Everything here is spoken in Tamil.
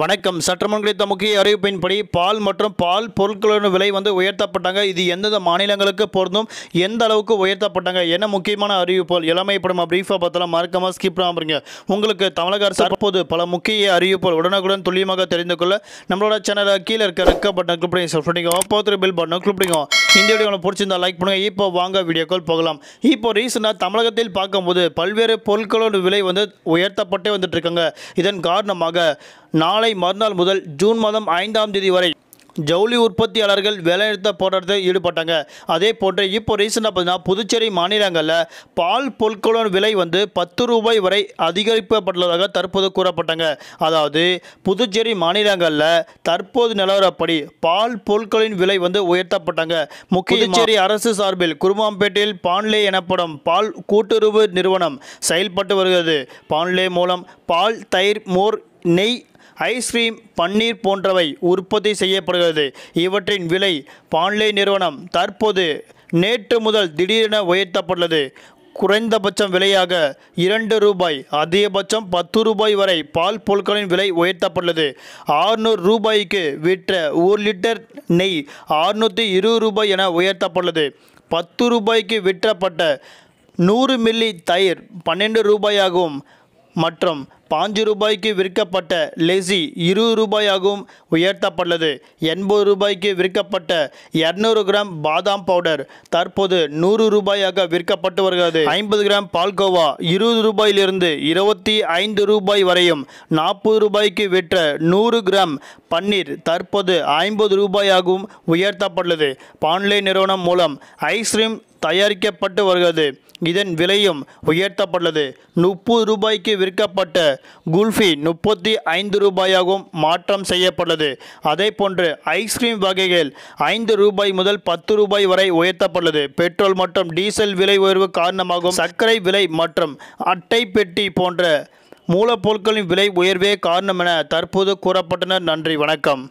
வணக்கம் சற்றுமுன் கிடைத்த முக்கிய அறிவிப்பின்படி பால் மற்றும் பால் பொருட்களின் விலை வந்து உயர்த்தப்பட்டாங்க இது எந்தெந்த மாநிலங்களுக்கு பொருந்தும் எந்த அளவுக்கு உயர்த்தப்பட்டாங்க என்ன முக்கியமான அறிவிப்புகள் எல்லாமே பிரீஃபாக பார்த்தாலும் மறக்காமல் ஸ்கிப் பண்ணாமல் உங்களுக்கு தமிழக அரசு தற்போது பல முக்கிய அறிவிப்புகள் உடனுக்குடன் துல்லியமாக தெரிந்து கொள்ள நம்மளோட சேனலை கீழே இருக்க ரெக்க பட்டன் கிளிக் பண்ணி பில் பட்டன் கிளிக் இந்த வீடியோ உங்களுக்கு பிடிச்சிருந்தா லைக் பண்ணுங்கள் இப்போ வாங்க வீடியோக்கள் போகலாம் இப்போ ரீசெண்டாக தமிழகத்தில் பார்க்கும்போது பல்வேறு பொருட்களோட விலை வந்து உயர்த்தப்பட்டே வந்துட்டு இருக்காங்க இதன் காரணமாக நாளை மறுநாள் முதல் ஜூன் மாதம் ஐந்தாம் தேதி வரை ஜவுளி உற்பத்தியாளர்கள் வேலைநிறுத்த போராட்டத்தில் ஈடுபட்டாங்க அதே போன்று இப்போ ரீசெண்டாக பார்த்தீங்கன்னா புதுச்சேரி மாநிலங்களில் பால் பொருட்களின் விலை வந்து பத்து ரூபாய் வரை அதிகரிக்கப்பட்டுள்ளதாக தற்போது கூறப்பட்டாங்க அதாவது புதுச்சேரி மாநிலங்களில் தற்போது நிலவரப்படி பால் பொருட்களின் விலை வந்து உயர்த்தப்பட்டாங்க முக்கியச்சேரி அரசு சார்பில் குருமாம்பேட்டையில் பான்லே எனப்படும் பால் கூட்டுறவு நிறுவனம் செயல்பட்டு வருகிறது பான்லே மூலம் பால் தயிர் மோர் நெய் ஐஸ்கிரீம் பன்னீர் போன்றவை உற்பத்தி செய்யப்படுகிறது இவற்றின் விலை பான்லே நிறுவனம் தற்போது நேற்று முதல் திடீரென உயர்த்தப்பட்டுள்ளது குறைந்தபட்சம் விலையாக இரண்டு ரூபாய் அதிகபட்சம் பத்து ரூபாய் வரை பால் பொருட்களின் விலை உயர்த்தப்பட்டுள்ளது ஆறுநூறு ரூபாய்க்கு விற்ற ஒரு லிட்டர் நெய் ஆறுநூற்றி இருபது ரூபாய் என உயர்த்தப்பட்டுள்ளது பத்து ரூபாய்க்கு விற்றப்பட்ட நூறு மில்லி தயிர் பன்னெண்டு ரூபாயாகவும் மற்றும் பாஞ்சு ரூபாய்க்கு விற்கப்பட்ட லெசி இருபது ரூபாயாகவும் உயர்த்தப்பட்டுள்ளது எண்பது ரூபாய்க்கு விற்கப்பட்ட இரநூறு கிராம் பாதாம் பவுடர் தற்போது நூறு ரூபாயாக விற்கப்பட்டு வருகிறது ஐம்பது கிராம் பால்கோவா இருபது ரூபாயிலிருந்து இருபத்தி ஐந்து ரூபாய் வரையும் நாற்பது ரூபாய்க்கு விற்ற நூறு கிராம் பன்னீர் தற்போது ஐம்பது ரூபாயாகவும் உயர்த்தப்பட்டுள்ளது பான்லே நிறுவனம் மூலம் ஐஸ்கிரீம் தயாரிக்கப்பட்டு வருகிறது இதன் விலையும் உயர்த்தப்பட்டது முப்பது ரூபாய்க்கு விற்கப்பட்ட குல்ஃபி முப்பத்தி ஐந்து ரூபாயாகவும் மாற்றம் செய்யப்பட்டது அதே போன்று ஐஸ்கிரீம் வகைகள் ஐந்து ரூபாய் முதல் பத்து ரூபாய் வரை உயர்த்தப்பட்டது பெட்ரோல் மற்றும் டீசல் விலை உயர்வு காரணமாகவும் சர்க்கரை விலை மற்றும் அட்டை பெட்டி போன்ற மூலப்பொருட்களின் விலை உயர்வே காரணம் என தற்போது கூறப்பட்டனர் நன்றி வணக்கம்